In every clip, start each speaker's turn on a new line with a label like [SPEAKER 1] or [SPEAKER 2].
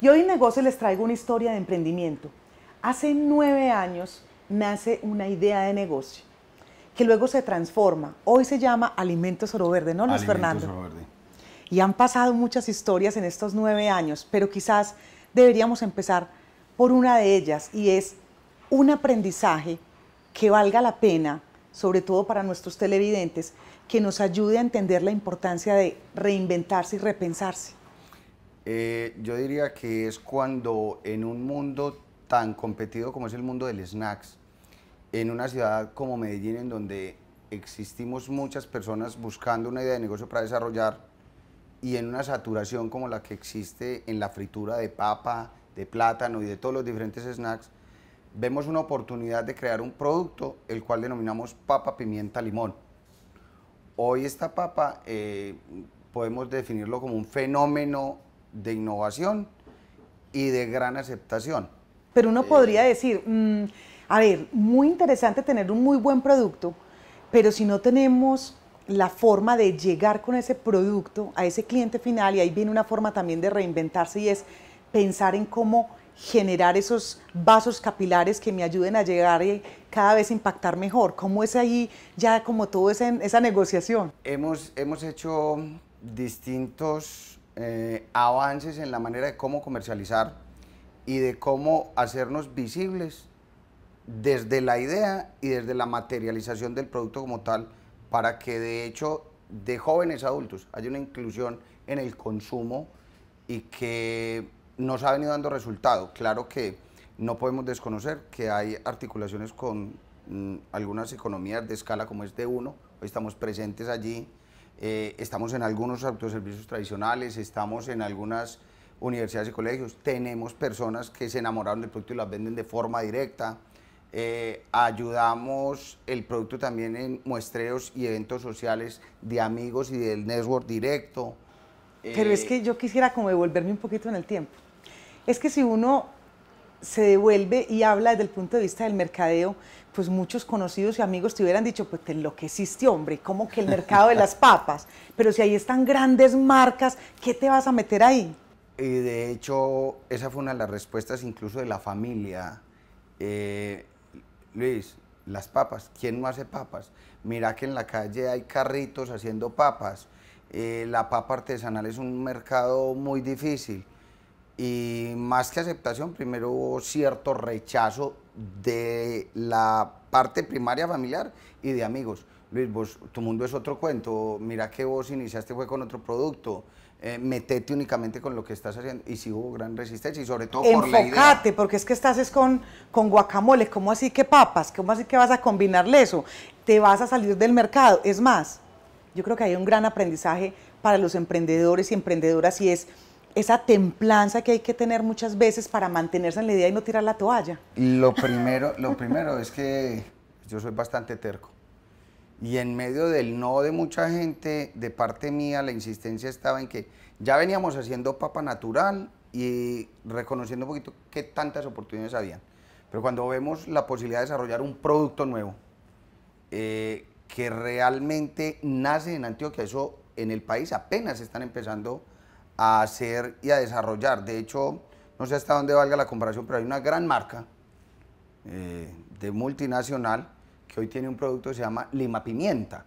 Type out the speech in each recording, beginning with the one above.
[SPEAKER 1] Y hoy en Negocios les traigo una historia de emprendimiento. Hace nueve años nace una idea de negocio que luego se transforma. Hoy se llama Alimentos Oro Verde, ¿no, Luis Alimentos Fernando? Oro Verde. Y han pasado muchas historias en estos nueve años, pero quizás deberíamos empezar por una de ellas y es un aprendizaje que valga la pena, sobre todo para nuestros televidentes, que nos ayude a entender la importancia de reinventarse y repensarse.
[SPEAKER 2] Eh, yo diría que es cuando en un mundo tan competido como es el mundo del snacks, en una ciudad como Medellín, en donde existimos muchas personas buscando una idea de negocio para desarrollar y en una saturación como la que existe en la fritura de papa, de plátano y de todos los diferentes snacks, vemos una oportunidad de crear un producto el cual denominamos papa pimienta limón. Hoy esta papa eh, podemos definirlo como un fenómeno de innovación y de gran aceptación.
[SPEAKER 1] Pero uno eh, podría decir, mm, a ver, muy interesante tener un muy buen producto, pero si no tenemos la forma de llegar con ese producto a ese cliente final, y ahí viene una forma también de reinventarse y es pensar en cómo generar esos vasos capilares que me ayuden a llegar y cada vez impactar mejor. ¿Cómo es ahí ya como todo esa, esa negociación?
[SPEAKER 2] Hemos, hemos hecho distintos eh, avances en la manera de cómo comercializar y de cómo hacernos visibles desde la idea y desde la materialización del producto como tal, para que de hecho de jóvenes adultos haya una inclusión en el consumo y que nos ha venido dando resultado. Claro que no podemos desconocer que hay articulaciones con mm, algunas economías de escala como es de uno, hoy estamos presentes allí eh, estamos en algunos autoservicios tradicionales, estamos en algunas universidades y colegios, tenemos personas que se enamoraron del producto y las venden de forma directa, eh, ayudamos el producto también en muestreos y eventos sociales de amigos y del network directo. Pero es eh, que
[SPEAKER 1] yo quisiera como devolverme un poquito en el tiempo. Es que si uno se devuelve y habla desde el punto de vista del mercadeo, pues muchos conocidos y amigos te hubieran dicho, pues te enloqueciste, hombre, como que el mercado de las papas. Pero si ahí están grandes marcas, ¿qué te vas a meter ahí?
[SPEAKER 2] Y de hecho, esa fue una de las respuestas incluso de la familia. Eh, Luis, las papas, ¿quién no hace papas? Mira que en la calle hay carritos haciendo papas. Eh, la papa artesanal es un mercado muy difícil y más que aceptación, primero hubo cierto rechazo de la parte primaria familiar y de amigos. Luis, vos, tu mundo es otro cuento, mira que vos iniciaste fue con otro producto, eh, metete únicamente con lo que estás haciendo. Y sí hubo gran resistencia y sobre todo Enfocate,
[SPEAKER 1] por la porque es que estás es con, con guacamole, ¿cómo así que papas? ¿Cómo así que vas a combinarle eso? Te vas a salir del mercado. Es más, yo creo que hay un gran aprendizaje para los emprendedores y emprendedoras y es esa templanza que hay que tener muchas veces para mantenerse en la idea y no tirar la toalla?
[SPEAKER 2] Lo primero, lo primero es que yo soy bastante terco. Y en medio del no de mucha gente, de parte mía, la insistencia estaba en que ya veníamos haciendo papa natural y reconociendo un poquito qué tantas oportunidades había. Pero cuando vemos la posibilidad de desarrollar un producto nuevo, eh, que realmente nace en Antioquia, eso en el país apenas están empezando a hacer y a desarrollar. De hecho, no sé hasta dónde valga la comparación, pero hay una gran marca eh, de multinacional que hoy tiene un producto que se llama Lima Pimienta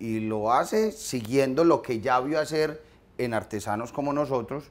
[SPEAKER 2] y lo hace siguiendo lo que ya vio hacer en artesanos como nosotros.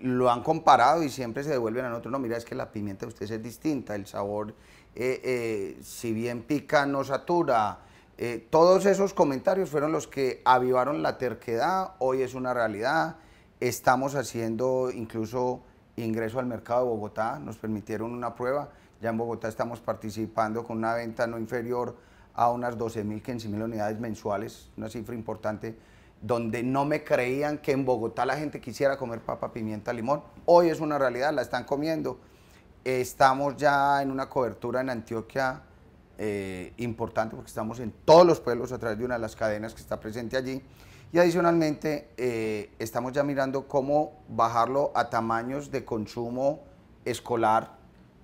[SPEAKER 2] Lo han comparado y siempre se devuelven a nosotros. No, mira, es que la pimienta de ustedes es distinta, el sabor, eh, eh, si bien pica, no satura, eh, todos esos comentarios fueron los que avivaron la terquedad, hoy es una realidad, estamos haciendo incluso ingreso al mercado de Bogotá, nos permitieron una prueba, ya en Bogotá estamos participando con una venta no inferior a unas 12.000, 15.000 unidades mensuales, una cifra importante, donde no me creían que en Bogotá la gente quisiera comer papa, pimienta, limón. Hoy es una realidad, la están comiendo. Estamos ya en una cobertura en Antioquia eh, importante porque estamos en todos los pueblos a través de una de las cadenas que está presente allí. Y adicionalmente eh, estamos ya mirando cómo bajarlo a tamaños de consumo escolar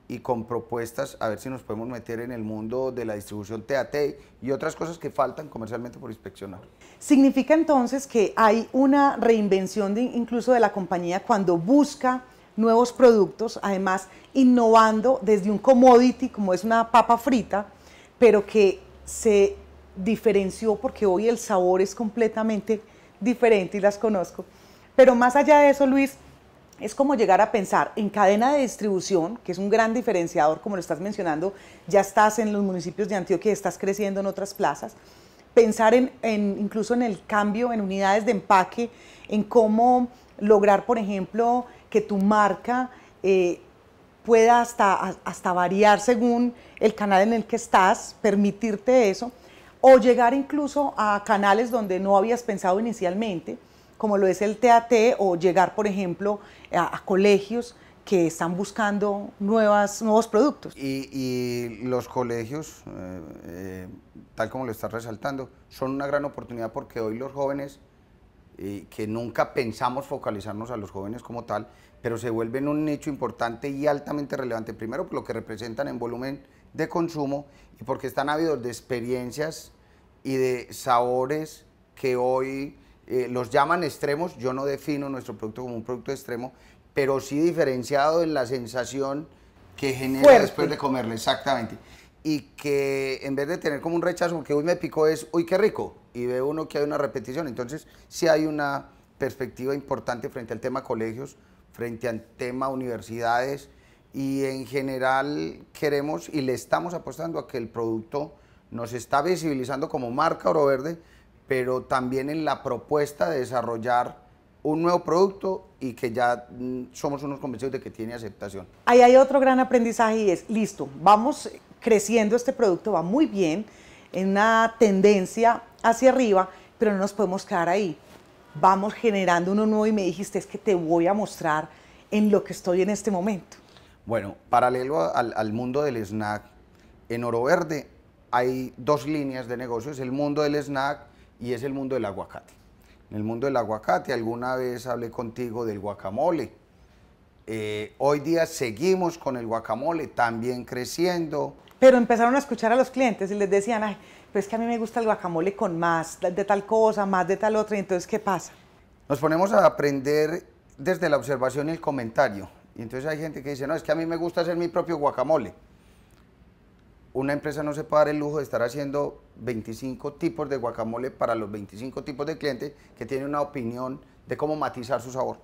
[SPEAKER 2] y con propuestas a ver si nos podemos meter en el mundo de la distribución TAT y otras cosas que faltan comercialmente por inspeccionar.
[SPEAKER 1] Significa entonces que hay una reinvención incluso de la compañía cuando busca nuevos productos, además innovando desde un commodity como es una papa frita, pero que se diferenció porque hoy el sabor es completamente diferente y las conozco. Pero más allá de eso, Luis, es como llegar a pensar en cadena de distribución, que es un gran diferenciador, como lo estás mencionando, ya estás en los municipios de Antioquia, estás creciendo en otras plazas. Pensar en, incluso en el cambio en unidades de empaque, en cómo lograr, por ejemplo, que tu marca eh, pueda hasta, hasta variar según el canal en el que estás, permitirte eso, o llegar incluso a canales donde no habías pensado inicialmente, como lo es el TAT, o llegar, por ejemplo, a, colegios que están buscando
[SPEAKER 2] nuevas, nuevos productos. Y, los colegios, eh, eh, tal como lo estás resaltando, son una gran oportunidad porque hoy los jóvenes eh, que nunca pensamos focalizarnos a los jóvenes como tal, pero se vuelven un nicho importante y altamente relevante, primero por lo que representan en volumen de consumo y porque están ávidos de experiencias y de sabores que hoy eh, los llaman extremos. Yo no defino nuestro producto como un producto extremo, pero sí diferenciado en la sensación que genera después de comerlo, exactamente. Y que en vez de tener como un rechazo, que hoy me picó es, hoy qué rico, y ve uno que hay una repetición. Entonces, sí hay una perspectiva importante frente al tema colegios, frente al tema universidades y en general queremos y le estamos apostando a que el producto nos está visibilizando como marca Oro Verde, pero también en la propuesta de desarrollar un nuevo producto y que ya mm, somos unos convencidos de que tiene aceptación.
[SPEAKER 1] Ahí hay otro gran aprendizaje y es, listo, vamos creciendo este producto, va muy bien, en una tendencia hacia arriba, pero no nos podemos quedar ahí. Vamos generando uno nuevo y me dijiste, es que te voy a mostrar
[SPEAKER 2] en lo que estoy en este momento. Bueno, paralelo al, mundo del snack, en Oro Verde hay dos líneas de negocio, es el mundo del snack y es el mundo del aguacate. En el mundo del aguacate, alguna vez hablé contigo del guacamole. Eh, hoy día seguimos con el guacamole, también creciendo. Pero
[SPEAKER 1] empezaron a escuchar a los clientes y les decían, ay, pues que a mí me gusta el guacamole con más de tal cosa,
[SPEAKER 2] más de tal otra, entonces, ¿qué pasa? Nos ponemos a aprender desde la observación y el comentario. Y entonces hay gente que dice, no, es que a mí me gusta hacer mi propio guacamole. Una empresa no se puede dar el lujo de estar haciendo 25 tipos de guacamole para los 25 tipos de clientes que tienen una opinión de cómo matizar su sabor.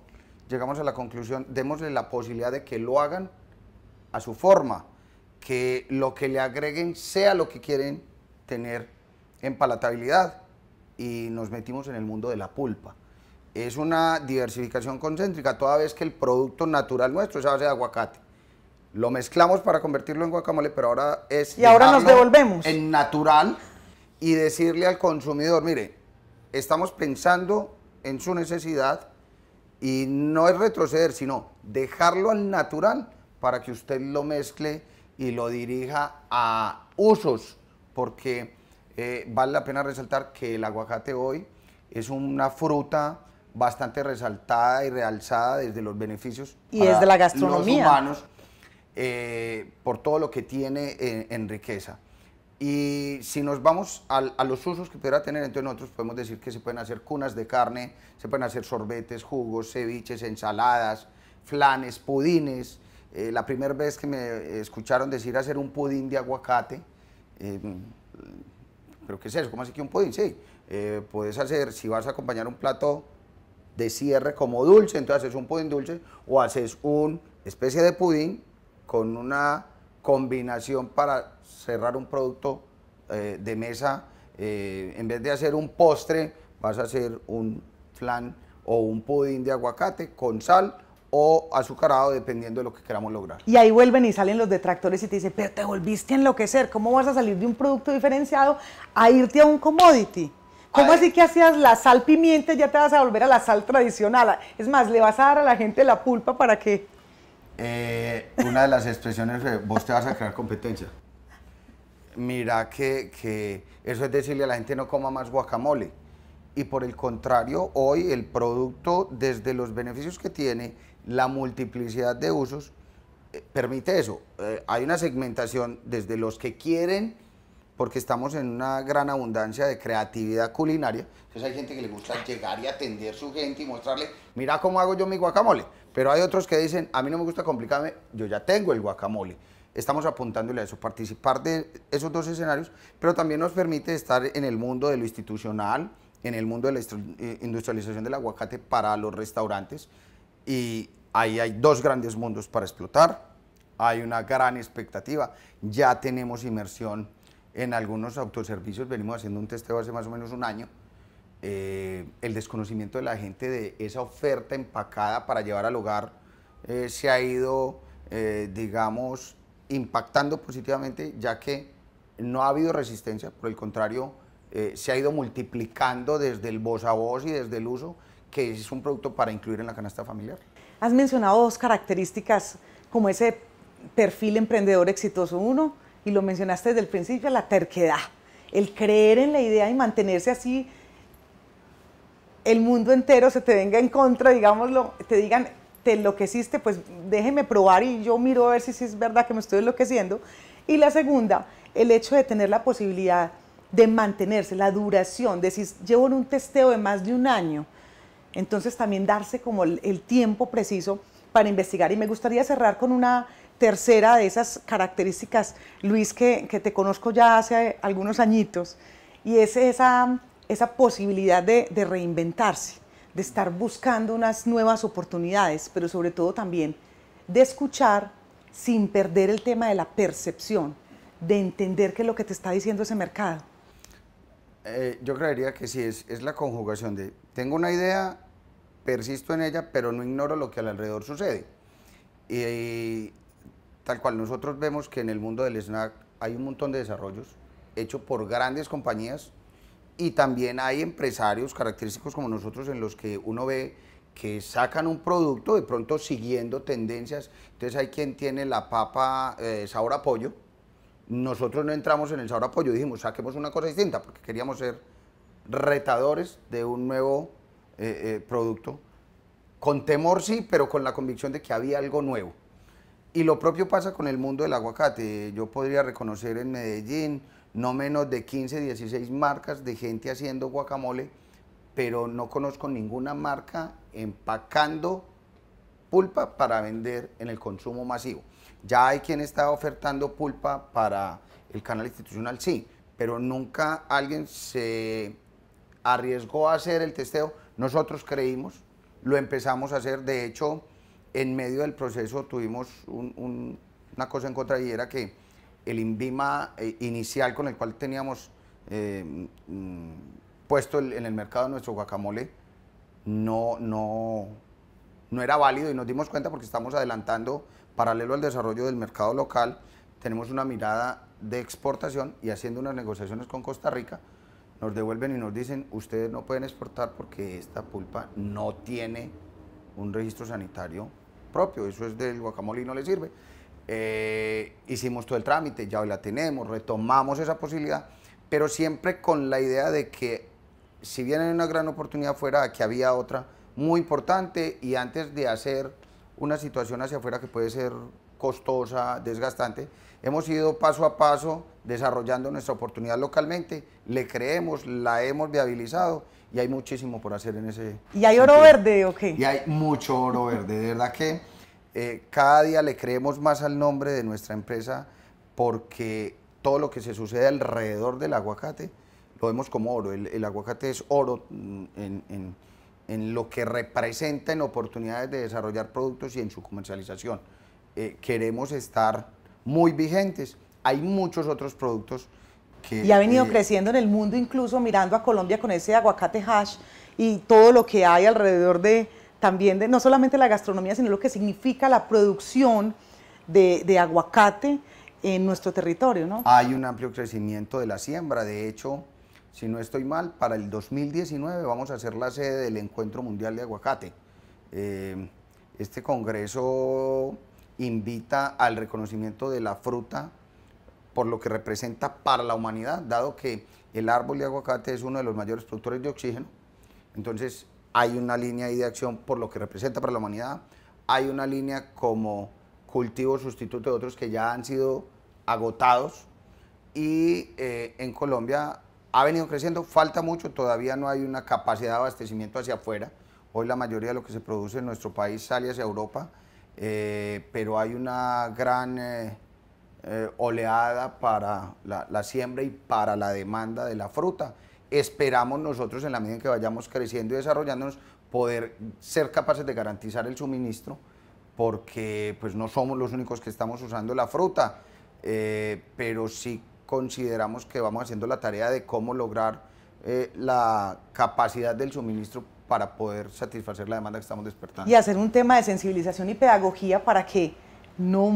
[SPEAKER 2] Llegamos a la conclusión, démosle la posibilidad de que lo hagan a su forma, que lo que le agreguen sea lo que quieren tener empalatabilidad palatabilidad y nos metimos en el mundo de la pulpa. Es una diversificación concéntrica, toda vez que el producto natural nuestro es base de aguacate. Lo mezclamos para convertirlo en guacamole, pero ahora es... Y ahora nos devolvemos. En natural y decirle al consumidor, mire, estamos pensando en su necesidad y no es retroceder, sino dejarlo al natural para que usted lo mezcle y lo dirija a usos porque eh, vale la pena resaltar que el aguacate hoy es una fruta bastante resaltada y realzada desde los beneficios y para de la gastronomía. los humanos eh, por todo lo que tiene en, riqueza. Y si nos vamos a, los usos que pudiera tener, entonces nosotros podemos decir que se pueden hacer cunas de carne, se pueden hacer sorbetes, jugos, ceviches, ensaladas, flanes, pudines. Eh, la primera vez que me escucharon decir hacer un pudín de aguacate, Em, ¿pero qué es eso? ¿Cómo así que un pudín? Sí, eh, puedes hacer, si vas a acompañar un plato de cierre como dulce, entonces haces un pudín dulce o haces una especie de pudín con una combinación para cerrar un producto eh, de mesa. Eh, en vez de hacer un postre, vas a hacer un flan o un pudín de aguacate con sal o azucarado, dependiendo de lo que queramos lograr.
[SPEAKER 1] Y ahí vuelven y salen los detractores y te dicen, pero te volviste a enloquecer, ¿cómo vas a salir de un producto diferenciado a irte a un commodity? ¿Cómo así que hacías la sal pimienta ya te vas a volver a la sal tradicional? Es más, le vas a dar a la gente la pulpa para
[SPEAKER 2] qué? Eh, una de las expresiones fue, vos te vas a crear competencia. Mira que, que eso es decirle a la gente no coma más guacamole. Y por el contrario, hoy el producto, desde los beneficios que tiene, la multiplicidad de usos eh, permite eso. Eh, hay una segmentación desde los que quieren, porque estamos en una gran abundancia de creatividad culinaria. Entonces hay gente que le gusta llegar y atender su gente y mostrarle, mira cómo hago yo mi guacamole. Pero hay otros que dicen, a mí no me gusta complicarme, yo ya tengo el guacamole. Estamos apuntándole a eso, participar de esos dos escenarios, pero también nos permite estar en el mundo de lo institucional, en el mundo de la eh, industrialización del aguacate para los restaurantes y ahí hay dos grandes mundos para explotar, hay una gran expectativa, ya tenemos inmersión en algunos autoservicios, venimos haciendo un testeo hace más o menos un año, eh, el desconocimiento de la gente de esa oferta empacada para llevar al hogar eh, se ha ido, eh, digamos, impactando positivamente, ya que no ha habido resistencia, por el contrario, se ha ido multiplicando desde el voz a voz y desde el uso, que es un producto para incluir en la canasta familiar. Has mencionado
[SPEAKER 1] dos características como ese perfil emprendedor exitoso. Uno, y lo mencionaste desde el principio, la terquedad, el creer en la idea y mantenerse así, el mundo entero se te venga en contra, digámoslo, te digan, te enloqueciste, pues déjeme probar y yo miro a ver si, es verdad que me estoy enloqueciendo. Y la segunda, el hecho de tener la posibilidad de mantenerse, la duración, decís llevo en un testeo de más de un año, entonces también darse como el, tiempo preciso para investigar. Y me gustaría cerrar con una tercera de esas características, Luis, que, que te conozco ya hace algunos añitos, y es esa, posibilidad de, reinventarse, de estar buscando unas nuevas oportunidades, pero sobre todo también de escuchar sin perder el tema de la percepción, de entender qué es lo que te está diciendo ese mercado.
[SPEAKER 2] Eh, yo creería que sí, es, es la conjugación de tengo una idea, persisto en ella, pero no ignoro lo que alrededor sucede. Y, tal cual nosotros vemos que en el mundo del snack hay un montón de desarrollos hechos por grandes compañías y también hay empresarios característicos como nosotros en los que uno ve que sacan un producto de pronto siguiendo tendencias. Entonces hay quien tiene la papa eh, sabor a pollo. Nosotros no entramos en el sabor a pollo, dijimos saquemos una cosa distinta porque queríamos ser retadores de un nuevo eh, eh, producto. Con temor sí, pero con la convicción de que había algo nuevo. Y lo propio pasa con el mundo del aguacate. Yo podría reconocer en Medellín no menos de 15, 16 marcas de gente haciendo guacamole, pero no conozco ninguna marca empacando pulpa para vender en el consumo masivo. Ya hay quien está ofertando pulpa para el canal institucional, sí, pero nunca alguien se arriesgó a hacer el testeo. Nosotros creímos, lo empezamos a hacer. De hecho, en medio del proceso tuvimos una cosa en contra y era que el INVIMA eh, inicial con el cual teníamos eh, mm, puesto en el mercado nuestro guacamole no, no, no era válido y nos dimos cuenta porque estamos adelantando paralelo al desarrollo del mercado local, tenemos una mirada de exportación y haciendo unas negociaciones con Costa Rica nos devuelven y nos dicen, ustedes no pueden exportar porque esta pulpa no tiene un registro sanitario propio, eso es del guacamole y no le sirve. Eh, hicimos todo el trámite, ya hoy la tenemos, retomamos esa posibilidad, pero siempre con la idea de que si bien hay una gran oportunidad fuera, que había otra muy importante y antes de hacer una situación hacia afuera que puede ser costosa, desgastante. Hemos ido paso a paso desarrollando nuestra oportunidad localmente, le creemos, la hemos viabilizado y hay muchísimo por hacer en ese... ¿Y hay oro verde o qué? Y hay mucho oro verde, de verdad que eh, cada día le creemos más al nombre de nuestra empresa porque todo lo que se sucede alrededor del aguacate lo vemos como oro, el, aguacate es oro mm, en, en lo que representa en oportunidades de desarrollar productos y en su comercialización. Eh, queremos estar muy vigentes. Hay muchos otros productos que... Y ha venido eh, creciendo
[SPEAKER 1] en el mundo, incluso mirando a Colombia con ese aguacate hash y todo lo que hay alrededor de también, de, no solamente la gastronomía, sino lo que significa
[SPEAKER 2] la producción de, aguacate en nuestro territorio, ¿no? Hay un amplio crecimiento de la siembra, de hecho, si no estoy mal, para el 2019 vamos a ser la sede del Encuentro Mundial de Aguacate. Eh, este congreso invita al reconocimiento de la fruta por lo que representa para la humanidad, dado que el árbol de aguacate es uno de los mayores productores de oxígeno. Entonces hay una línea de acción por lo que representa para la humanidad, hay una línea como cultivo sustituto de otros que ya han sido agotados y eh, en Colombia ha venido creciendo, falta mucho, todavía no hay una capacidad de abastecimiento hacia afuera. Hoy la mayoría de lo que se produce en nuestro país sale hacia Europa eh, pero hay una gran eh, eh, oleada para la, siembra y para la demanda de la fruta. Esperamos nosotros, en la medida en que vayamos creciendo y desarrollándonos, poder ser capaces de garantizar el suministro, porque pues, no somos los únicos que estamos usando la fruta, pero sí consideramos que vamos haciendo la tarea de cómo lograr la capacidad del suministro para poder satisfacer la demanda que estamos despertando. Y
[SPEAKER 1] hacer un tema de sensibilización y pedagogía para que no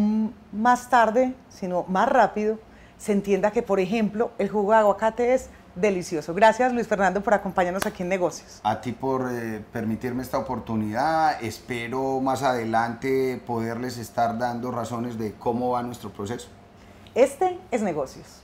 [SPEAKER 1] más tarde, sino más rápido, se entienda que, por ejemplo, el jugo de aguacate es delicioso. Gracias Luis Fernando por acompañarnos aquí en Negocios.
[SPEAKER 2] A ti por eh, permitirme esta oportunidad. Espero más adelante poderles estar dando razones de cómo va nuestro proceso.
[SPEAKER 1] Este es Negocios.